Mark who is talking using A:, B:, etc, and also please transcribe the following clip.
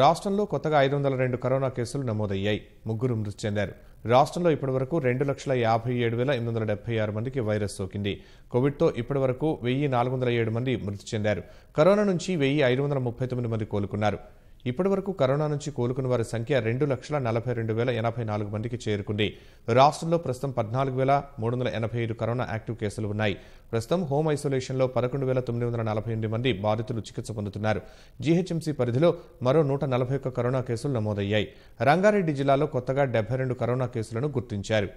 A: రాష్ట్రంలో కొత్తగా ఐదు వందల రెండు కరోనా కేసులు నమోదయ్యాయి ముగ్గురు మృతి చెందారు రాష్ట్రంలో ఇప్పటివరకు రెండు లక్షల యాభై ఏడు వేల ఎనిమిది వందల డెబ్బై ఆరు మందికి వైరస్ సోకింది కోవిడ్తో ఇప్పటివరకు వెయ్యి నాలుగు వందల ఏడు మంది మృతి చెందారు కరోనా నుంచి వెయ్యి ఐదు వందల ముప్పై తొమ్మిది మంది కోలుకున్నారు ఇప్పటి వరకు కరోనా నుంచి కోలుకున్న వారి సంఖ్య రెండు లక్షల నలభై రెండు వేల ఎనభై నాలుగు మందికి చేరుకుంది రాష్ట్రంలో ప్రస్తుతం పద్నాలుగు వేల మూడు వందల ఎనభై ఐదు కరోనా యాక్టివ్ కేసులు ఉన్నాయి ప్రస్తుతం హోమ్ ఐసోలేషన్లో పదకొండు వేల తొమ్మిది వందల నలభై ఎనిమిది మంది బాధితులు చికిత్స పొందుతున్నారు జీహెచ్ఎంసీ పరిధిలో మరో నూట నలభై ఒక్క కరోనా కేసులు నమోదయ్యాయి రంగారెడ్డి జిల్లాలో కొత్తగా డెబ్బై రెండు కరోనా కేసులను గుర్తించారు